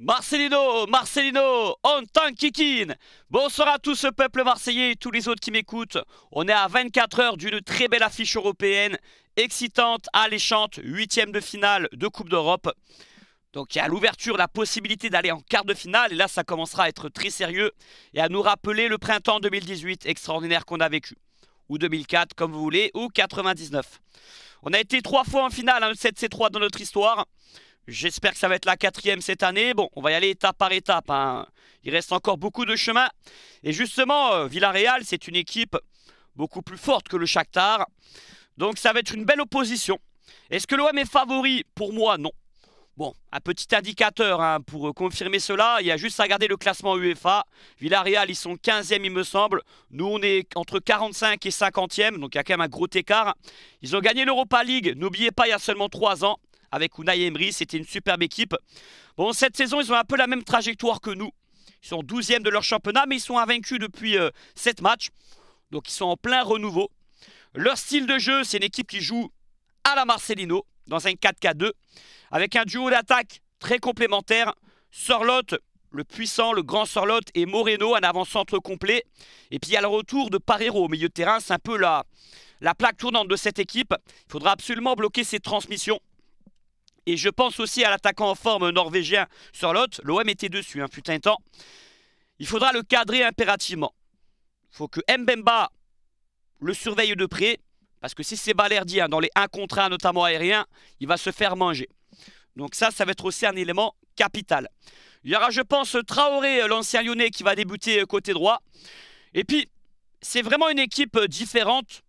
Marcelino, Marcelino, on t'en kikine Bonsoir à tout ce peuple marseillais et tous les autres qui m'écoutent. On est à 24 heures d'une très belle affiche européenne, excitante, alléchante, huitième de finale de Coupe d'Europe. Donc il y a à l'ouverture la possibilité d'aller en quart de finale, et là ça commencera à être très sérieux, et à nous rappeler le printemps 2018 extraordinaire qu'on a vécu. Ou 2004, comme vous voulez, ou 99. On a été trois fois en finale, un hein, 7C3 dans notre histoire. J'espère que ça va être la quatrième cette année. Bon, on va y aller étape par étape. Hein. Il reste encore beaucoup de chemin. Et justement, euh, Villarreal, c'est une équipe beaucoup plus forte que le Shakhtar. Donc ça va être une belle opposition. Est-ce que l'OM est favori Pour moi, non. Bon, un petit indicateur hein, pour euh, confirmer cela. Il y a juste à garder le classement UEFA. Villarreal, ils sont 15e, il me semble. Nous, on est entre 45 et 50e, donc il y a quand même un gros écart. Ils ont gagné l'Europa League, n'oubliez pas, il y a seulement 3 ans avec Unai Emery. C'était une superbe équipe. Bon, cette saison, ils ont un peu la même trajectoire que nous. Ils sont 12e de leur championnat, mais ils sont invaincus depuis 7 euh, matchs. Donc ils sont en plein renouveau. Leur style de jeu, c'est une équipe qui joue à la Marcelino, dans un 4K2, avec un duo d'attaque très complémentaire. Sorlotte, le puissant, le grand Sorlotte, et Moreno, un avant-centre complet. Et puis il y a le retour de Parero au milieu de terrain. C'est un peu la, la plaque tournante de cette équipe. Il faudra absolument bloquer ses transmissions. Et je pense aussi à l'attaquant en forme norvégien sur l'autre. L'OM était dessus, hein, un putain de temps. Il faudra le cadrer impérativement. Il faut que Mbemba le surveille de près. Parce que si c'est Balerdi, hein, dans les 1 contre 1, notamment aérien, il va se faire manger. Donc ça, ça va être aussi un élément capital. Il y aura, je pense, Traoré, euh, l'ancien Lyonnais, qui va débuter euh, côté droit. Et puis, c'est vraiment une équipe euh, différente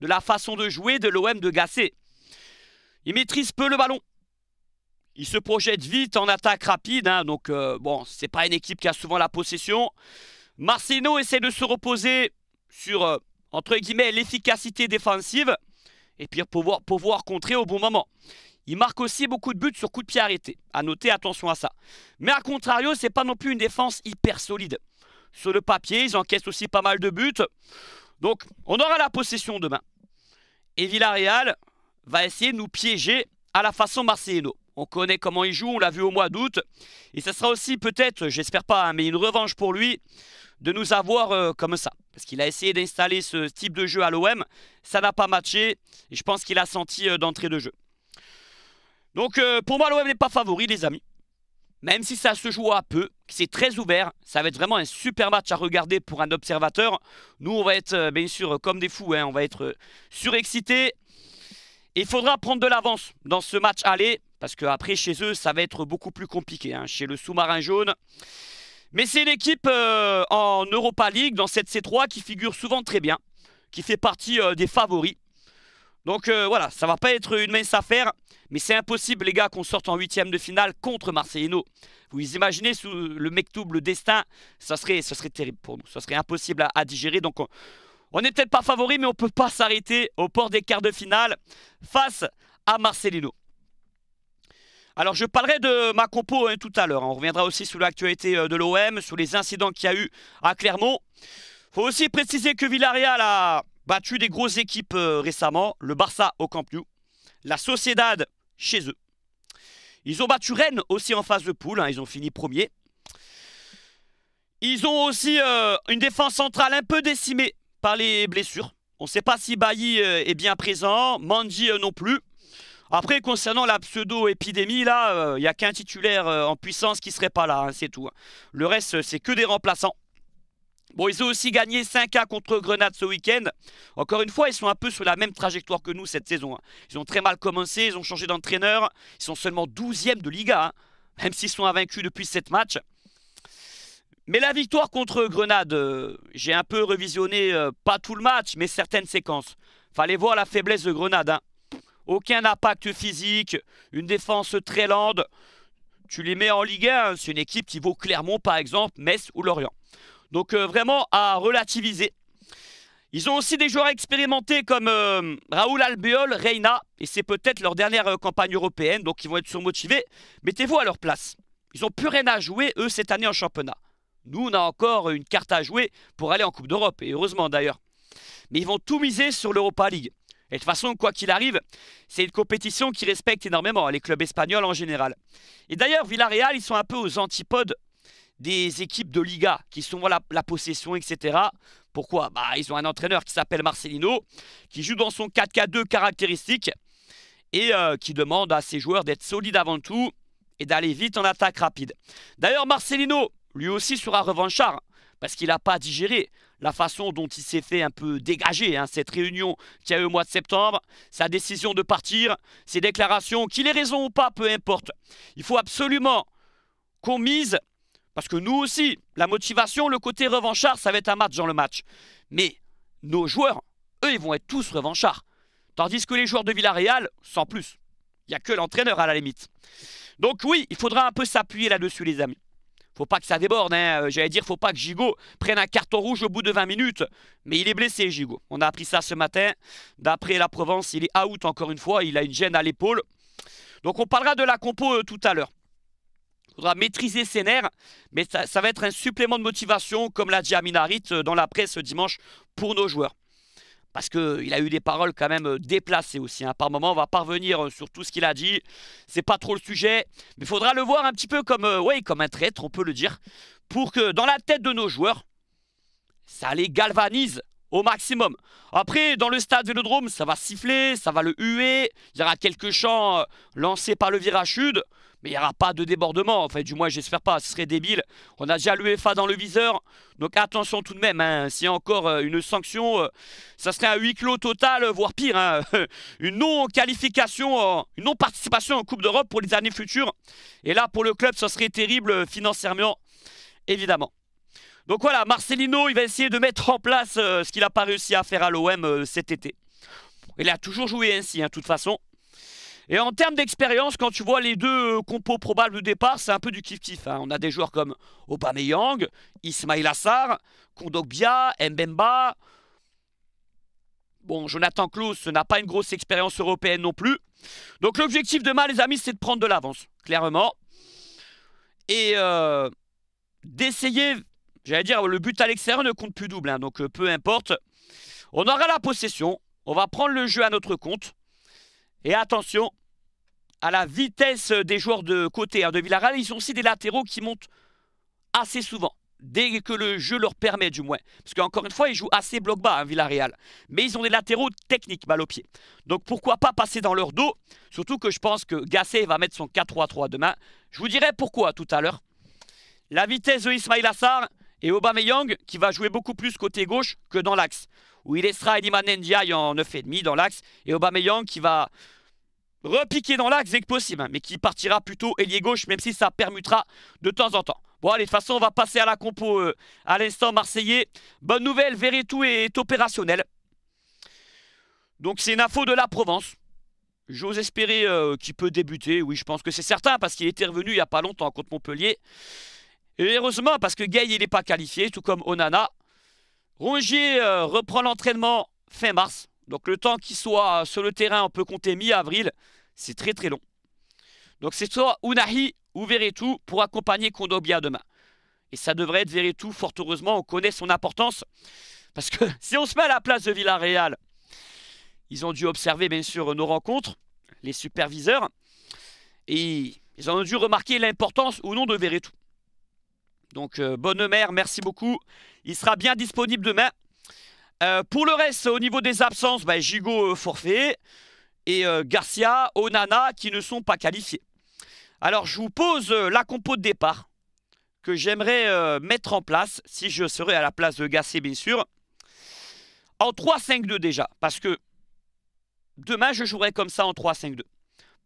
de la façon de jouer de l'OM de Gassé. Il maîtrise peu le ballon. Il se projette vite en attaque rapide, hein. donc euh, bon, c'est pas une équipe qui a souvent la possession. Marcino essaie de se reposer sur, euh, entre guillemets, l'efficacité défensive, et puis pouvoir, pouvoir contrer au bon moment. Il marque aussi beaucoup de buts sur coup de pied arrêté. À noter, attention à ça. Mais à contrario, c'est pas non plus une défense hyper solide. Sur le papier, ils encaissent aussi pas mal de buts. Donc, on aura la possession demain. Et Villarreal va essayer de nous piéger à la façon Marseillais. On connaît comment il joue, on l'a vu au mois d'août. Et ça sera aussi peut-être, j'espère pas, hein, mais une revanche pour lui de nous avoir euh, comme ça. Parce qu'il a essayé d'installer ce type de jeu à l'OM. Ça n'a pas matché. Et je pense qu'il a senti euh, d'entrée de jeu. Donc euh, pour moi, l'OM n'est pas favori, les amis. Même si ça se joue à peu, c'est très ouvert. Ça va être vraiment un super match à regarder pour un observateur. Nous, on va être, bien sûr, comme des fous. Hein, on va être surexcités. Il faudra prendre de l'avance dans ce match aller, parce qu'après chez eux, ça va être beaucoup plus compliqué, hein, chez le sous-marin jaune. Mais c'est l'équipe équipe euh, en Europa League, dans cette C3, qui figure souvent très bien, qui fait partie euh, des favoris. Donc euh, voilà, ça va pas être une mince affaire, mais c'est impossible les gars qu'on sorte en huitième de finale contre Marseillais. Vous imaginez sous le mec double destin, ça serait, ça serait terrible pour nous, ça serait impossible à, digérer. Donc on n'est peut-être pas favori, mais on ne peut pas s'arrêter au port des quarts de finale face à Marcelino. Alors je parlerai de ma compo hein, tout à l'heure. On reviendra aussi sur l'actualité euh, de l'OM, sur les incidents qu'il y a eu à Clermont. faut aussi préciser que Villarreal a battu des grosses équipes euh, récemment. Le Barça au Camp Nou, la Sociedad chez eux. Ils ont battu Rennes aussi en phase de poule, hein, ils ont fini premier. Ils ont aussi euh, une défense centrale un peu décimée par les blessures. On ne sait pas si Bailly euh, est bien présent, Mandy euh, non plus. Après, concernant la pseudo-épidémie, là, il euh, n'y a qu'un titulaire en puissance qui serait pas là, hein, c'est tout. Hein. Le reste, c'est que des remplaçants. Bon, ils ont aussi gagné 5-1 contre Grenade ce week-end. Encore une fois, ils sont un peu sur la même trajectoire que nous cette saison. Hein. Ils ont très mal commencé, ils ont changé d'entraîneur. Ils sont seulement 12e de Liga, même s'ils sont invaincus depuis sept matchs. Mais la victoire contre Grenade, euh, j'ai un peu revisionné, euh, pas tout le match, mais certaines séquences. Fallait voir la faiblesse de Grenade. Hein. Aucun impact physique, une défense très lente. Tu les mets en Ligue 1, c'est une équipe qui vaut Clermont par exemple, Metz ou Lorient. Donc euh, vraiment à relativiser. Ils ont aussi des joueurs expérimentés comme Raoul Albiol, Reina, et c'est peut-être leur dernière campagne européenne, donc ils vont être surmotivés. Mettez-vous à leur place. Ils n'ont plus rien à jouer, eux, cette année en championnat. Nous, on a encore une carte à jouer pour aller en Coupe d'Europe, et heureusement d'ailleurs. Mais ils vont tout miser sur l'Europa League. Et de toute façon, quoi qu'il arrive, c'est une compétition qui respecte énormément les clubs espagnols en général. Et d'ailleurs, Villarreal, ils sont un peu aux antipodes des équipes de Liga, qui sont voilà, la possession, etc. Pourquoi bah, Ils ont un entraîneur qui s'appelle Marcelino, qui joue dans son 4K2 caractéristique, et euh, qui demande à ses joueurs d'être solides avant tout, et d'aller vite en attaque rapide. D'ailleurs, Marcelino, lui aussi sera revanchard parce qu'il n'a pas digéré la façon dont il s'est fait un peu dégager, hein, cette réunion qui a eu au mois de septembre, sa décision de partir, ses déclarations, qu'il ait raison ou pas, peu importe. Il faut absolument qu'on mise, parce que nous aussi, la motivation, le côté revanchard, ça va être un match dans le match. Mais nos joueurs, eux, ils vont être tous revanchards. Tandis que les joueurs de Villarreal, sans plus. Il n'y a que l'entraîneur à la limite. Donc oui, il faudra un peu s'appuyer là-dessus, les amis faut pas que ça déborde. Hein. Euh, j'allais dire, faut pas que Gigot prenne un carton rouge au bout de 20 minutes. Mais il est blessé, Gigot. On a appris ça ce matin. D'après la Provence, il est out encore une fois. Il a une gêne à l'épaule. Donc on parlera de la compo euh, tout à l'heure. Il faudra maîtriser ses nerfs, mais ça, va être un supplément de motivation, comme l'a dit Aminarit euh, dans la presse ce dimanche, pour nos joueurs parce qu'il a eu des paroles quand même euh, déplacées aussi. Hein. Par moment, on va parvenir euh, sur tout ce qu'il a dit. C'est pas trop le sujet, mais il faudra le voir un petit peu comme, euh, ouais, comme un traître, on peut le dire, pour que dans la tête de nos joueurs, ça les galvanise au maximum. Après, dans le stade Vélodrome, ça va siffler, ça va le huer, il y aura quelques chants lancés par le virage mais il n'y aura pas de débordement. En fait, du moins, j'espère pas. Ce serait débile. On a déjà l'UEFA dans le viseur. Donc attention tout de même. Hein. S'il y a encore euh, une sanction, euh, ça serait un huis clos total, euh, voire pire. Hein. une non-qualification, une non-participation en Coupe d'Europe pour les années futures. Et là, pour le club, ça serait terrible financièrement, évidemment. Donc voilà, Marcelino, il va essayer de mettre en place ce qu'il n'a pas réussi à faire à l'OM cet été. Il a toujours joué ainsi, hein, de toute façon. Et en termes d'expérience, quand tu vois les deux euh, compos probables de départ, c'est un peu du kiff-kiff. Hein. On a des joueurs comme Aubameyang, Ismail Assar, Kondogbia, Mbemba. Bon, Jonathan ce n'a pas une grosse expérience européenne non plus. Donc l'objectif de demain, les amis, c'est de prendre de l'avance, clairement. Et euh, d'essayer, j'allais dire, le but à l'extérieur ne compte plus double. Hein. donc euh, peu importe. On aura la possession. On va prendre le jeu à notre compte. Et attention à la vitesse des joueurs de côté à hein, de Villarreal. Ils ont aussi des latéraux qui montent assez souvent. Dès que le jeu leur permet, du moins. Parce qu'encore une fois, ils jouent assez bloc bas, à hein, Villarreal. Mais ils ont des latéraux techniques, mal au pied. Donc pourquoi pas passer dans leur dos Surtout que je pense que Gasset va mettre son 4-3-3 demain. Je vous dirai pourquoi tout à l'heure. La vitesse de Ismail Assar et Aubameyang qui va jouer beaucoup plus côté gauche que dans l'axe. Où il laissera en Ndiaye en 9,5 dans l'axe et Aubameyang qui va repiquer dans l'axe dès que possible, hein, mais qui partira plutôt ailier gauche, même si ça permutera de temps en temps. Bon, allez, de toute façon, on va passer à la compo euh, à l'instant marseillais. Bonne nouvelle, Veretout est opérationnel. Donc, c'est une info de la Provence. J'ose espérer euh, qu'il peut débuter. Oui, je pense que c'est certain, parce qu'il était revenu il n'y a pas longtemps contre Montpellier. Et heureusement, parce que Gay, il n'est pas qualifié, tout comme Onana. Rongier euh, reprend l'entraînement fin mars. Donc le temps qu'il soit sur le terrain, on peut compter mi-avril, c'est très très long. Donc c'est soit Unahi ou Veretout pour accompagner Kondobia demain. Et ça devrait être Veretout, fort heureusement, on connaît son importance. Parce que si on se met à la place de Villarreal, ils ont dû observer bien sûr nos rencontres, les superviseurs, et ils ont dû remarquer l'importance ou non de Veretout. Donc euh, bonne mère, merci beaucoup. Il sera bien disponible demain. Euh, pour le reste, au niveau des absences, bah, forfait et euh, Garcia, Onana qui ne sont pas qualifiés. Alors je vous pose la compo de départ que j'aimerais mettre en place si je serais à la place de Garcia, bien sûr. En 3-5-2 déjà parce que demain je jouerai comme ça en 3-5-2.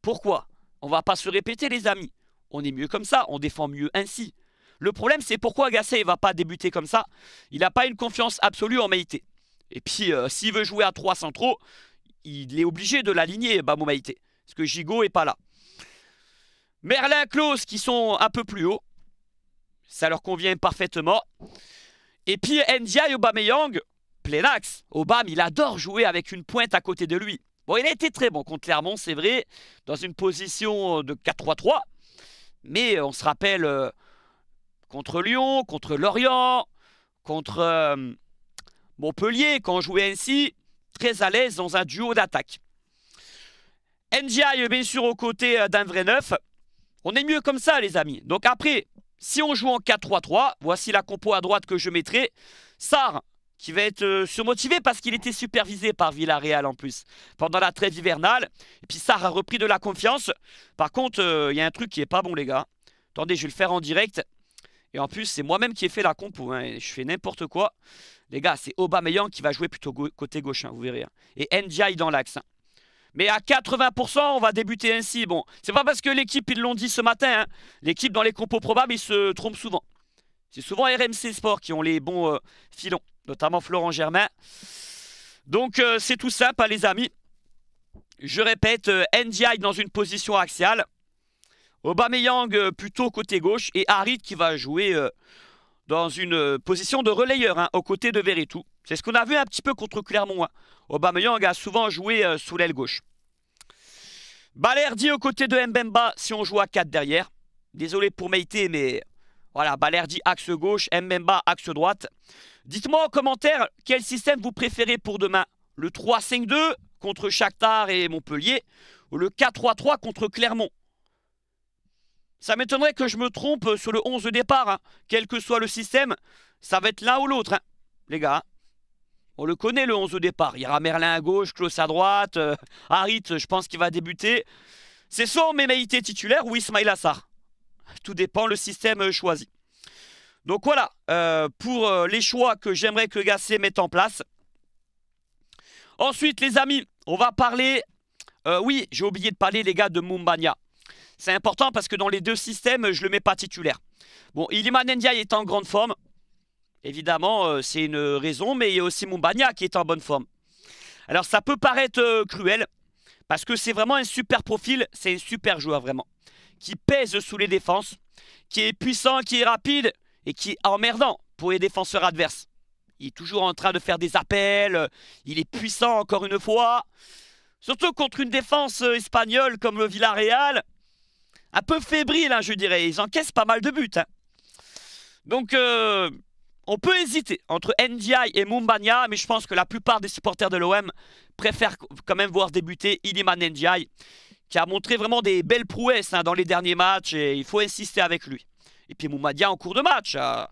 Pourquoi On va pas se répéter les amis. On est mieux comme ça, on défend mieux ainsi. Le problème c'est pourquoi Gassé ne va pas débuter comme ça. Il n'a pas une confiance absolue en Maïté. Et puis, euh, s'il veut jouer à 3 centraux, il est obligé de l'aligner, Maïté. Parce que Gigot est pas là. Merlin Klaus qui sont un peu plus haut. Ça leur convient parfaitement. Et puis Ndiaye Aubameyang, axe. Obama, il adore jouer avec une pointe à côté de lui. Bon, il a été très bon contre Clermont, c'est vrai, dans une position de 4-3-3. Mais on se rappelle euh, contre Lyon, contre Lorient, contre... Euh, Montpellier, quand on jouait ainsi, très à l'aise dans un duo d'attaque. NGI, bien sûr, aux côtés euh, d'un vrai neuf. On est mieux comme ça, les amis. Donc après, si on joue en 4-3-3, voici la compo à droite que je mettrai. Sar, qui va être euh, surmotivé parce qu'il était supervisé par Villarreal en plus pendant la trêve hivernale. Et puis Sar a repris de la confiance. Par contre, il euh, y a un truc qui est pas bon, les gars. Attendez, je vais le faire en direct. Et en plus, c'est moi-même qui ai fait la compo. Hein, je fais n'importe quoi. Les gars, c'est Aubameyang qui va jouer plutôt côté gauche, hein, vous verrez. Hein. Et Ndiaye dans l'axe. Hein. Mais à 80%, on va débuter ainsi. Bon, c'est pas parce que l'équipe, ils l'ont dit ce matin. L'équipe, dans les compos probables, ils se trompent souvent. C'est souvent RMC Sport qui ont les bons euh, filons, notamment Florent Germain. Donc, euh, c'est tout simple, les amis. Je répète, euh, Ndiaye dans une position axiale. Aubameyang plutôt côté gauche et Harit qui va jouer dans une euh, position de relayeur hein, aux côtés de Veretout. C'est ce qu'on a vu un petit peu contre Clermont. Obama Aubameyang a souvent joué euh, sous l'aile gauche. Balerdi aux côtés de Mbemba si on joue à 4 derrière. Désolé pour Meite, mais voilà, Balerdi axe gauche, Mbemba axe droite. Dites-moi en commentaire quel système vous préférez pour demain. Le 3-5-2 contre Shakhtar et Montpellier ou le 4-3-3 contre Clermont ça m'étonnerait que je me trompe sur le 11 départ. Hein. Quel que soit le système, ça va être l'un ou l'autre, hein. les gars. On le connaît, le 11 départ. Il y aura Merlin à gauche, Klaus à droite. Euh, Harit, je pense qu'il va débuter. C'est soit méméité titulaire ou Ismail Assar. Tout dépend le système euh, choisi. Donc voilà, euh, pour les choix que j'aimerais que Gasset mette en place. Ensuite, les amis, on va parler... oui, j'ai oublié de parler, les gars, de Mumbania. C'est important parce que dans les deux systèmes, je ne le mets pas titulaire. Bon, Iliman Ndiaye est en grande forme. Évidemment, euh, c'est une raison, mais il y a aussi Mumbania qui est en bonne forme. Alors ça peut paraître euh, cruel, parce que c'est vraiment un super profil, c'est un super joueur vraiment, qui pèse sous les défenses, qui est puissant, qui est rapide, et qui est emmerdant pour les défenseurs adverses. Il est toujours en train de faire des appels, euh, il est puissant encore une fois. Surtout contre une défense espagnole comme le Villarreal, un peu fébrile, hein, je dirais. Ils encaissent pas mal de buts. Hein. Donc, euh, on peut hésiter entre Ndiaye et Mumbania, mais je pense que la plupart des supporters de l'OM préfèrent quand même voir débuter Iliman Ndiaye, qui a montré vraiment des belles prouesses hein, dans les derniers matchs, et il faut insister avec lui. Et puis Mumbania en cours de match, euh,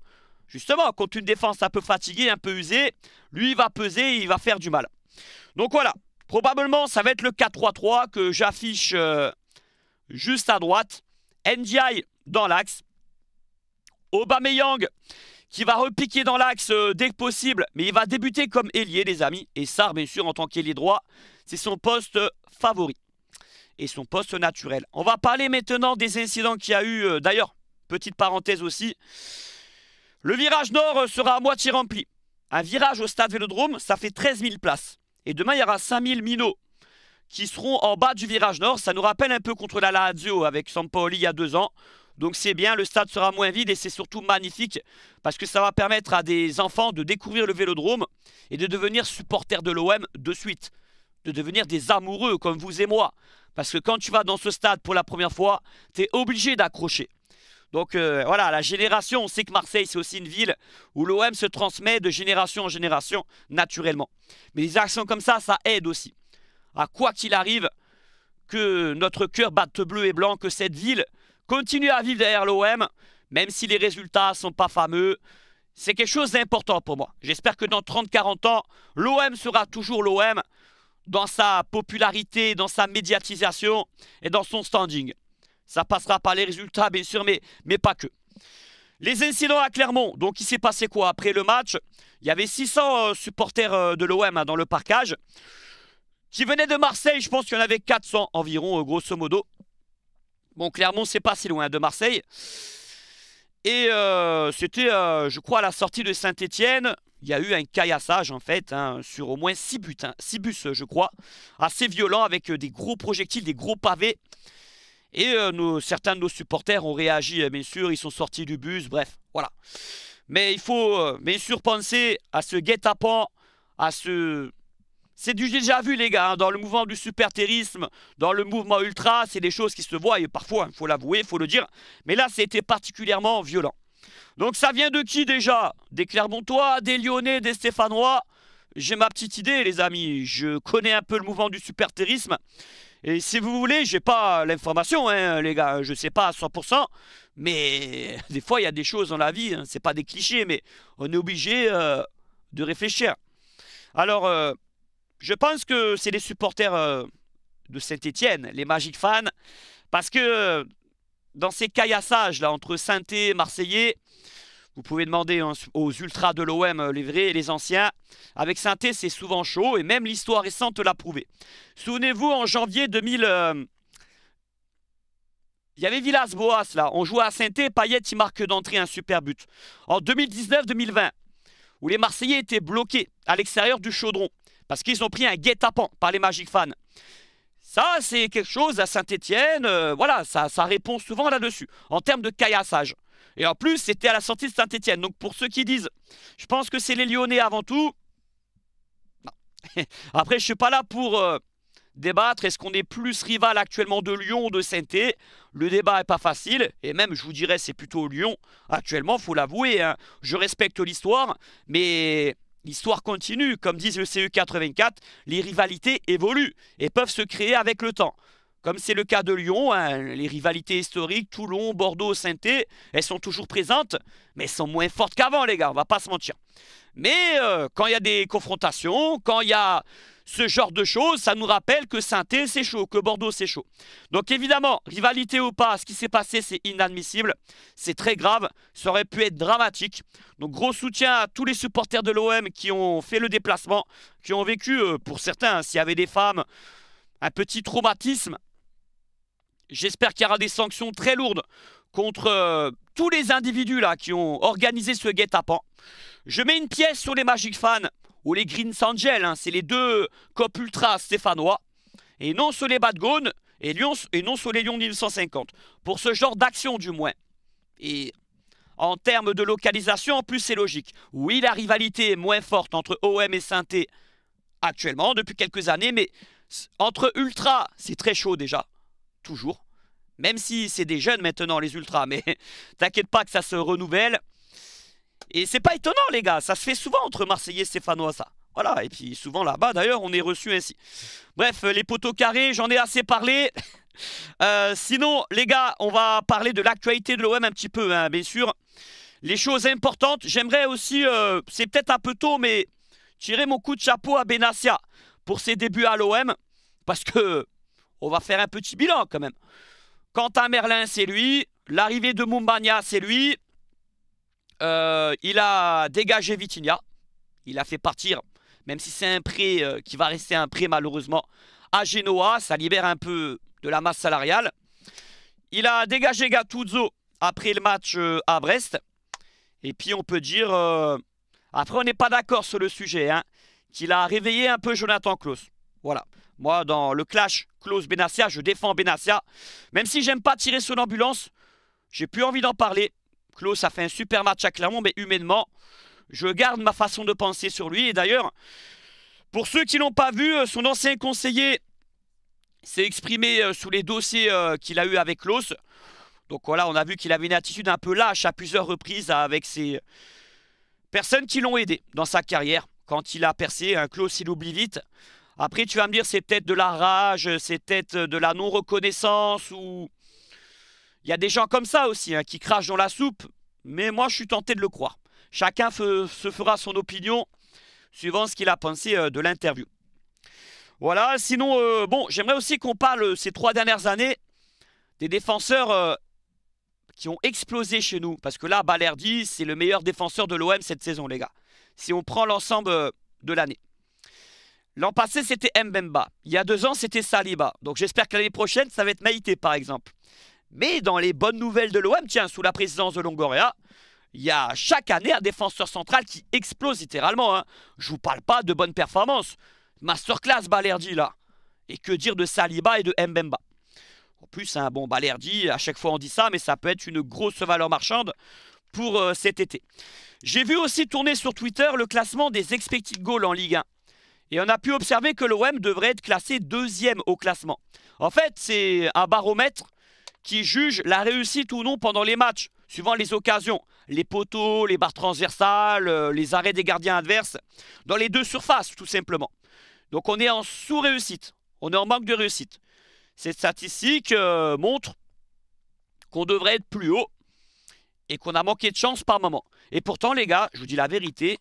justement, contre une défense un peu fatiguée, un peu usée, lui il va peser, il va faire du mal. Donc voilà, probablement ça va être le 4-3-3 que j'affiche... Euh, juste à droite. Ndiaye dans l'axe. Aubameyang qui va repiquer dans l'axe euh, dès que possible, mais il va débuter comme ailier, les amis. Et Sar, bien sûr, en tant qu'ailier droit, c'est son poste favori et son poste naturel. On va parler maintenant des incidents qu'il y a eu. Euh, d'ailleurs, petite parenthèse aussi, le virage nord euh, sera à moitié rempli. Un virage au stade Vélodrome, ça fait 13 000 places. Et demain, il y aura 5 000 minots qui seront en bas du virage nord. Ça nous rappelle un peu contre la Lazio avec Sampoli il y a deux ans. Donc c'est bien, le stade sera moins vide et c'est surtout magnifique parce que ça va permettre à des enfants de découvrir le vélodrome et de devenir supporters de l'OM de suite, de devenir des amoureux comme vous et moi. Parce que quand tu vas dans ce stade pour la première fois, tu es obligé d'accrocher. Donc euh, voilà, la génération, on sait que Marseille, c'est aussi une ville où l'OM se transmet de génération en génération naturellement. Mais des actions comme ça, ça aide aussi à quoi qu'il arrive, que notre cœur batte bleu et blanc, que cette ville continue à vivre derrière l'OM, même si les résultats ne sont pas fameux. C'est quelque chose d'important pour moi. J'espère que dans 30-40 ans, l'OM sera toujours l'OM dans sa popularité, dans sa médiatisation et dans son standing. Ça passera par les résultats, bien sûr, mais, mais pas que. Les incidents à Clermont. Donc, il s'est passé quoi après le match Il y avait 600 euh, supporters euh, de l'OM hein, dans le parcage qui venait de Marseille. Je pense qu'il y en avait 400 environ, euh, grosso modo. Bon, Clermont, c'est pas si loin de Marseille. Et euh, c'était, euh, je crois, à la sortie de Saint-Etienne. Il y a eu un caillassage, en fait, hein, sur au moins 6 buts, 6 hein, bus, je crois. Assez violent, avec des gros projectiles, des gros pavés. Et certains de nos supporters ont réagi, hein, bien sûr. Ils sont sortis du bus, bref, voilà. Mais il faut, bien sûr, penser à ce guet-apens, à ce c'est du déjà vu, les gars, hein, dans le mouvement du super terrorisme, dans le mouvement ultra, c'est des choses qui se voient et parfois, il faut l'avouer, il faut le dire. Mais là, c'était particulièrement violent. Donc ça vient de qui déjà Des Clermontois, des Lyonnais, des Stéphanois J'ai ma petite idée, les amis. Je connais un peu le mouvement du super terrorisme. Et si vous voulez, j'ai pas l'information, hein, les gars. Je sais pas à 100%. Mais des fois, il y a des choses dans la vie. Hein, c'est pas des clichés, mais on est obligé euh, de réfléchir. Alors... Euh, je pense que c'est les supporters euh, de Saint-Etienne, les Magic fans, parce que euh, dans ces caillassages là entre saint et Marseillais, vous pouvez demander aux ultras de l'OM, euh, les vrais et les anciens. Avec saint c'est souvent chaud et même l'histoire récente l'a prouvé. Souvenez-vous, en janvier 2000, il y avait Villas-Boas là. On jouait à saint et Payet y marque d'entrée un super but. En 2019-2020, où les Marseillais étaient bloqués à l'extérieur du chaudron, parce qu'ils ont pris un guet-apens par les Magic Fans. Ça, c'est quelque chose à Saint-Etienne, euh, voilà, ça, ça répond souvent là-dessus, en termes de caillassage. Et en plus, c'était à la sortie de Saint-Etienne. Donc pour ceux qui disent, je pense que c'est les Lyonnais avant tout, Après, je suis pas là pour... Euh, débattre est-ce qu'on est plus rival actuellement de Lyon ou de saint etienne Le débat est pas facile, et même je vous dirais c'est plutôt Lyon actuellement, faut l'avouer. Hein. Je respecte l'histoire, mais L'histoire continue, comme disent le CE84, les rivalités évoluent et peuvent se créer avec le temps. Comme c'est le cas de Lyon, hein, les rivalités historiques, Toulon, Bordeaux, saint elles sont toujours présentes, mais elles sont moins fortes qu'avant, les gars, on va pas se mentir. Mais euh, quand il y a des confrontations, quand il y a ce genre de choses, ça nous rappelle que Saint-Étienne c'est chaud, que Bordeaux c'est chaud. Donc évidemment, rivalité ou pas, ce qui s'est passé c'est inadmissible, c'est très grave, ça aurait pu être dramatique. Donc gros soutien à tous les supporters de l'OM qui ont fait le déplacement, qui ont vécu, euh, pour certains, hein, s'il y avait des femmes, un petit traumatisme. J'espère qu'il y aura des sanctions très lourdes contre euh, tous les individus là qui ont organisé ce guet-apens. Je mets une pièce sur les Magic Fans ou les Greens Angels. Hein. c'est les deux cop ultra stéphanois. Et non sur les Badgones et, et non sur les Lyon 1950. Pour ce genre d'action, du moins. Et en termes de localisation, en plus, c'est logique. Oui, la rivalité est moins forte entre OM et saint actuellement, depuis quelques années, mais entre Ultra, c'est très chaud déjà, toujours. Même si c'est des jeunes maintenant, les Ultras, mais t'inquiète pas que ça se renouvelle. Et c'est pas étonnant, les gars. Ça se fait souvent entre Marseillais et Stéphanois, ça. Voilà, et puis souvent là-bas, d'ailleurs, on est reçu ainsi. Bref, les poteaux carrés, j'en ai assez parlé. Euh, sinon, les gars, on va parler de l'actualité de l'OM un petit peu, hein, bien sûr. Les choses importantes, j'aimerais aussi, euh, c'est peut-être un peu tôt, mais tirer mon coup de chapeau à Benassia pour ses débuts à l'OM, parce que on va faire un petit bilan quand même. Quant à Merlin, c'est lui. L'arrivée de Mumbania, c'est lui. Euh, il a dégagé Vitinha. Il a fait partir, même si c'est un prêt euh, qui va rester un prêt malheureusement, à Genoa. Ça libère un peu de la masse salariale. Il a dégagé Gattuso après le match euh, à Brest. Et puis on peut dire, après on n'est pas d'accord sur le sujet, hein, qu'il a réveillé un peu Jonathan Klaus. Voilà. Moi, dans le clash Klaus-Benassia, je défends Benassia. Même si j'aime pas tirer sur l'ambulance, j'ai plus envie d'en parler. Klaus a fait un super match à Clermont, mais humainement, je garde ma façon de penser sur lui. Et d'ailleurs, pour ceux qui l'ont pas vu, euh, son ancien conseiller s'est exprimé euh, sous les dossiers euh, qu'il a eu avec Klaus. Donc voilà, on a vu qu'il avait une attitude un peu lâche à plusieurs reprises avec ces personnes qui l'ont aidé dans sa carrière. Quand il a percé, un hein, Klaus, il oublie vite. Après, tu vas me dire, c'est peut-être de la rage, c'est peut-être de la non-reconnaissance ou il y a des gens comme ça aussi, hein, qui crachent dans la soupe, mais moi je suis tenté de le croire. Chacun se fera son opinion suivant ce qu'il a pensé euh, de l'interview. Voilà, sinon, euh, bon, j'aimerais aussi qu'on parle euh, ces trois dernières années des défenseurs qui ont explosé chez nous. Parce que là, Balerdi, c'est le meilleur défenseur de l'OM cette saison, les gars. Si on prend l'ensemble de l'année. L'an passé, c'était Mbemba. Il y a deux ans, c'était Saliba. Donc j'espère que l'année prochaine, ça va être Maïté, par exemple. Mais dans les bonnes nouvelles de l'OM, tiens, sous la présidence de Longoria, il y a chaque année un défenseur central qui explose littéralement. Je hein. Je vous parle pas de bonnes performances. Masterclass Balerdi là. Et que dire de Saliba et de Mbemba En plus, un hein, bon, Balerdi, à chaque fois on dit ça, mais ça peut être une grosse valeur marchande pour euh, cet été. J'ai vu aussi tourner sur Twitter le classement des expected goals en Ligue 1. Et on a pu observer que l'OM devrait être classé deuxième au classement. En fait, c'est un baromètre qui juge la réussite ou non pendant les matchs, suivant les occasions, les poteaux, les barres transversales, euh, les arrêts des gardiens adverses, dans les deux surfaces tout simplement. Donc on est en sous-réussite, on est en manque de réussite. Cette statistique euh, montre qu'on devrait être plus haut et qu'on a manqué de chance par moment. Et pourtant les gars, je vous dis la vérité,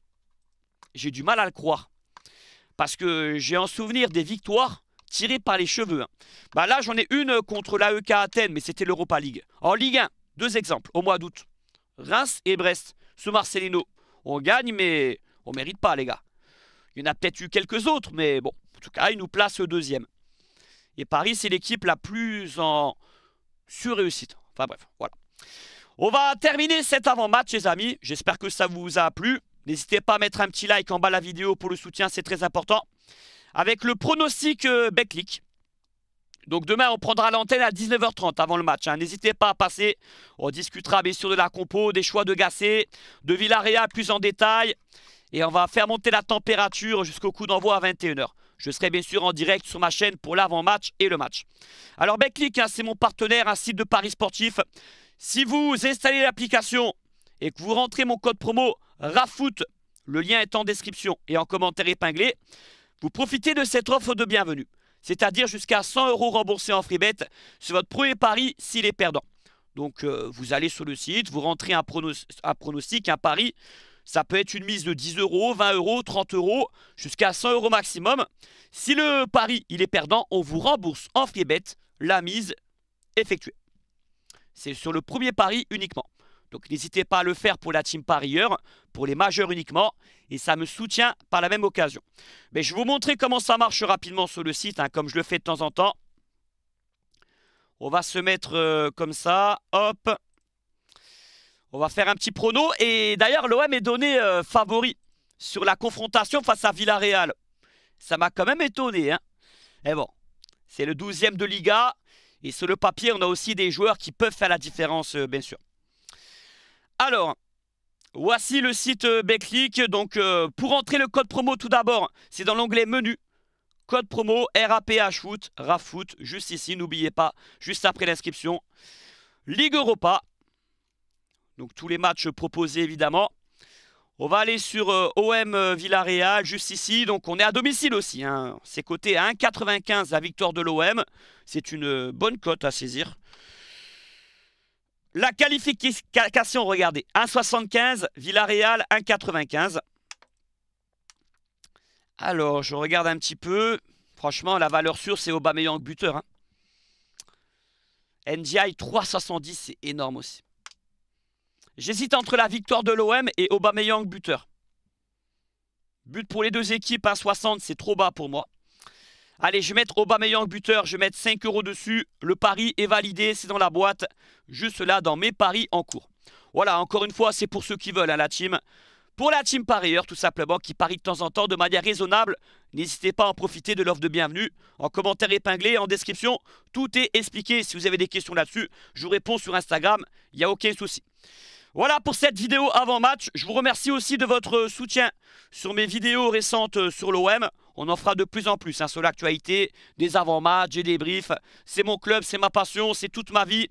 j'ai du mal à le croire. Parce que j'ai en souvenir des victoires tiré par les cheveux. Hein. Bah là, j'en ai une euh, contre l'AEK Athènes, mais c'était l'Europa League. En Ligue 1, deux exemples au mois d'août. Reims et Brest, sous Marcelino. On gagne, mais on mérite pas, les gars. Il y en a peut-être eu quelques autres, mais bon, en tout cas, ils nous place deuxième. Et Paris, c'est l'équipe la plus en surréussite. Enfin bref, voilà. On va terminer cet avant-match, les amis. J'espère que ça vous a plu. N'hésitez pas à mettre un petit like en bas de la vidéo pour le soutien, c'est très important avec le pronostic euh, Beclic, Donc demain, on prendra l'antenne à 19h30 avant le match. Hein. N'hésitez pas à passer. On discutera bien sûr de la compo, des choix de Gassé, de Villarreal plus en détail. Et on va faire monter la température jusqu'au coup d'envoi à 21h. Je serai bien sûr en direct sur ma chaîne pour l'avant-match et le match. Alors Beclic, hein, c'est mon partenaire, un site de paris sportif. Si vous installez l'application et que vous rentrez mon code promo RAFOOT, le lien est en description et en commentaire épinglé, vous profitez de cette offre de bienvenue, c'est-à-dire jusqu'à 100 euros remboursés en freebet sur votre premier pari s'il est perdant. Donc euh, vous allez sur le site, vous rentrez un, pronostic, un pari. Ça peut être une mise de 10 euros, 20 euros, 30 euros, jusqu'à 100 euros maximum. Si le pari il est perdant, on vous rembourse en freebet la mise effectuée. C'est sur le premier pari uniquement. Donc n'hésitez pas à le faire pour la team parieur, pour les majeurs uniquement, et ça me soutient par la même occasion. Mais je vais vous montrer comment ça marche rapidement sur le site, hein, comme je le fais de temps en temps. On va se mettre euh, comme ça, hop. On va faire un petit prono, et d'ailleurs l'OM est donné euh, favori sur la confrontation face à Villarreal. Ça m'a quand même étonné. Hein et eh bon, c'est le 12e de Liga. Et sur le papier, on a aussi des joueurs qui peuvent faire la différence, euh, bien sûr. Alors, voici le site euh, Beclick. Donc, euh, pour entrer le code promo, tout d'abord, c'est dans l'onglet menu. Code promo RAPHFoot, RAFOOT, juste ici, n'oubliez pas, juste après l'inscription. Ligue Europa. Donc, tous les matchs proposés, évidemment. On va aller sur euh, OM Villarreal, juste ici. Donc, on est à domicile aussi. Hein. C'est coté à 1,95 la victoire de l'OM. C'est une bonne cote à saisir. La qualification, regardez, 1,75, Villarreal 1,95. Alors, je regarde un petit peu. Franchement, la valeur sûre, c'est Aubameyang buteur. Hein. NDI 3,70, c'est énorme aussi. J'hésite entre la victoire de l'OM et Aubameyang buteur. But pour les deux équipes, 1,60, c'est trop bas pour moi. Allez, je vais mettre Aubameyang buteur, je vais mettre 5 euros dessus. Le pari est validé, c'est dans la boîte. Juste là, dans mes paris en cours. Voilà, encore une fois, c'est pour ceux qui veulent, hein, la team. Pour la team ailleurs, tout simplement, qui parie de temps en temps de manière raisonnable, n'hésitez pas à en profiter de l'offre de bienvenue. En commentaire épinglé, en description, tout est expliqué. Si vous avez des questions là-dessus, je vous réponds sur Instagram, il n'y a aucun souci. Voilà pour cette vidéo avant match. Je vous remercie aussi de votre soutien sur mes vidéos récentes euh, sur l'OM. On en fera de plus en plus hein, sur l'actualité, des avant-matchs, des briefs, C'est mon club, c'est ma passion, c'est toute ma vie.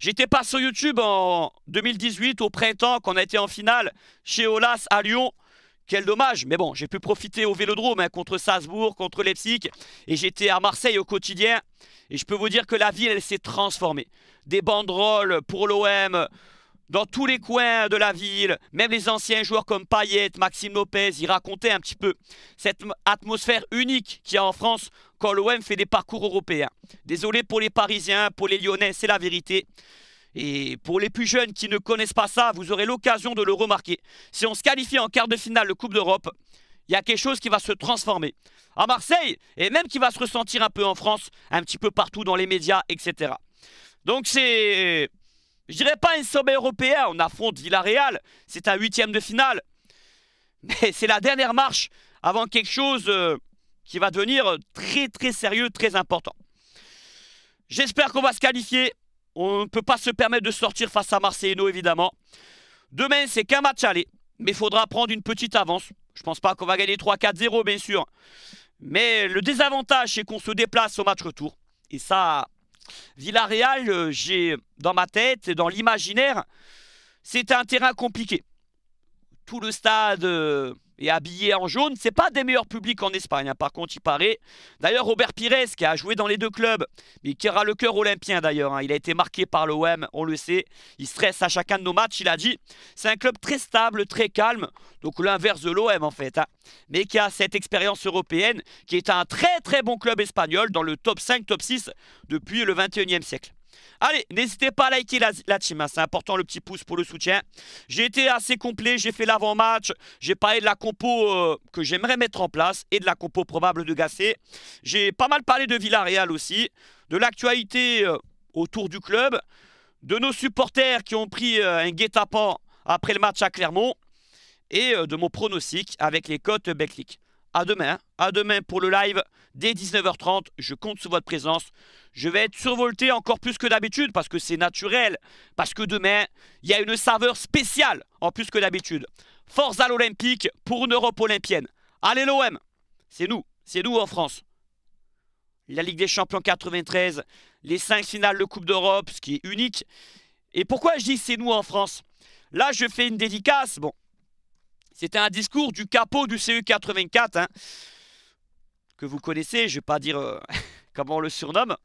J'étais pas sur YouTube en 2018, au printemps, quand on a été en finale chez Olas à Lyon. Quel dommage, mais bon, j'ai pu profiter au Vélodrome hein, contre Salzbourg, contre Leipzig, et j'étais à Marseille au quotidien, et je peux vous dire que la ville, elle s'est transformée. Des banderoles pour l'OM, dans tous les coins de la ville, même les anciens joueurs comme Payet, Maxime Lopez, ils racontaient un petit peu cette atmosphère unique qu'il y a en France quand l'OM fait des parcours européens. Désolé pour les Parisiens, pour les Lyonnais, c'est la vérité. Et pour les plus jeunes qui ne connaissent pas ça, vous aurez l'occasion de le remarquer. Si on se qualifie en quart de finale de Coupe d'Europe, il y a quelque chose qui va se transformer à Marseille et même qui va se ressentir un peu en France, un petit peu partout dans les médias, etc. Donc c'est je dirais pas un sommet européen, on affronte Villarreal, c'est un huitième de finale. Mais c'est la dernière marche avant quelque chose euh, qui va devenir très très sérieux, très important. J'espère qu'on va se qualifier. On ne peut pas se permettre de sortir face à Marseille, évidemment. Demain, c'est qu'un match aller. Mais il faudra prendre une petite avance. Je pense pas qu'on va gagner 3-4-0, bien sûr. Mais le désavantage, c'est qu'on se déplace au match retour. Et ça, Villarreal, euh, j'ai dans ma tête, dans l'imaginaire, c'est un terrain compliqué. Tout le stade euh, et habillé en jaune, c'est pas des meilleurs publics en Espagne. Hein. Par contre, il paraît. D'ailleurs, Robert Pires, qui a joué dans les deux clubs, mais qui aura le cœur olympien d'ailleurs. Hein. Il a été marqué par l'OM, on le sait. Il stresse à chacun de nos matchs. Il a dit c'est un club très stable, très calme. Donc l'inverse de l'OM en fait. Hein. Mais qui a cette expérience européenne, qui est un très très bon club espagnol dans le top 5, top 6 depuis le 21e siècle. Allez, n'hésitez pas à liker la, team, hein, c'est important le petit pouce pour le soutien. J'ai été assez complet, j'ai fait l'avant-match, j'ai parlé de la compo euh, que j'aimerais mettre en place et de la compo probable de Gassé. J'ai pas mal parlé de Villarreal aussi, de l'actualité euh, autour du club, de nos supporters qui ont pris euh, un guet-apens après le match à Clermont et de mon pronostic avec les cotes Beclic à demain. Hein. À demain pour le live dès 19h30. Je compte sur votre présence. Je vais être survolté encore plus que d'habitude parce que c'est naturel. Parce que demain, il y a une saveur spéciale en plus que d'habitude. Force à l'Olympique pour une Europe olympienne. Allez l'OM C'est nous. C'est nous en France. La Ligue des Champions 93, les 5 finales de Coupe d'Europe, ce qui est unique. Et pourquoi je dis c'est nous en France Là, je fais une dédicace. Bon, c'était un discours du capot du CE84, hein, que vous connaissez, je ne vais pas dire euh, comment on le surnomme.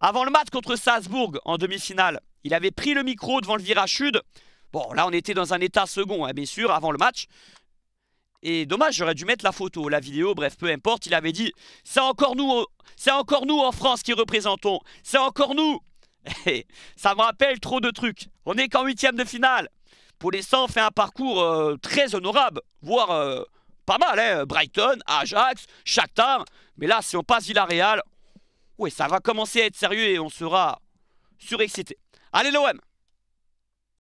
Avant le match contre Salzbourg en demi-finale, il avait pris le micro devant le virage sud. Bon, là, on était dans un état second, hein, bien sûr, avant le match. Et dommage, j'aurais dû mettre la photo, la vidéo, bref, peu importe. Il avait dit C'est encore nous, c'est encore nous en France qui représentons. C'est encore nous. ça me rappelle trop de trucs. On est qu'en huitième de finale. Pour l'instant, fait un parcours euh, très honorable, voire euh, pas mal. Hein. Brighton, Ajax, Shakhtar. Mais là, si on passe Villarreal, ouais, ça va commencer à être sérieux et on sera surexcité. Allez l'OM